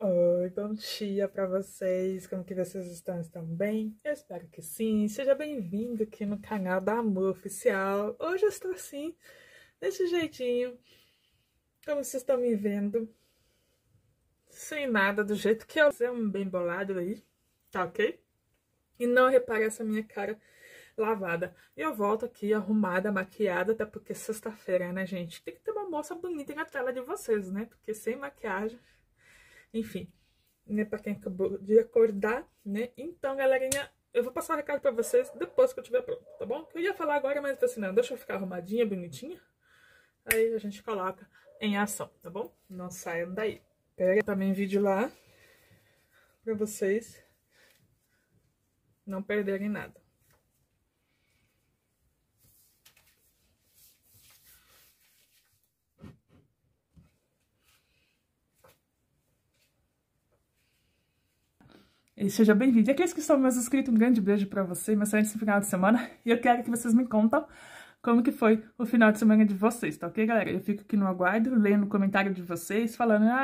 Oi, bom dia para vocês. Como que vocês estão? Estão bem? Eu espero que sim. Seja bem-vindo aqui no canal da Amor Oficial. Hoje eu estou assim, desse jeitinho, como vocês estão me vendo, sem nada, do jeito que eu. É um bem bolado aí, tá ok? E não repare essa minha cara lavada. E eu volto aqui arrumada, maquiada, até porque sexta-feira, né, gente? Tem que ter uma moça bonita na tela de vocês, né? Porque sem maquiagem enfim, né, para quem acabou de acordar, né? Então, galerinha, eu vou passar o um recado para vocês depois que eu tiver pronto, tá bom? Eu ia falar agora, mas assim, não, deixa eu ficar arrumadinha, bonitinha. Aí a gente coloca em ação, tá bom? Não saiam daí. Pega também vídeo lá para vocês não perderem nada. E seja bem-vindo. E aqueles que estão meus inscritos, um grande beijo para vocês uma excelente final de semana. E eu quero que vocês me contam como que foi o final de semana de vocês, tá ok, galera? Eu fico aqui no aguardo, lendo o comentário de vocês, falando... Ah,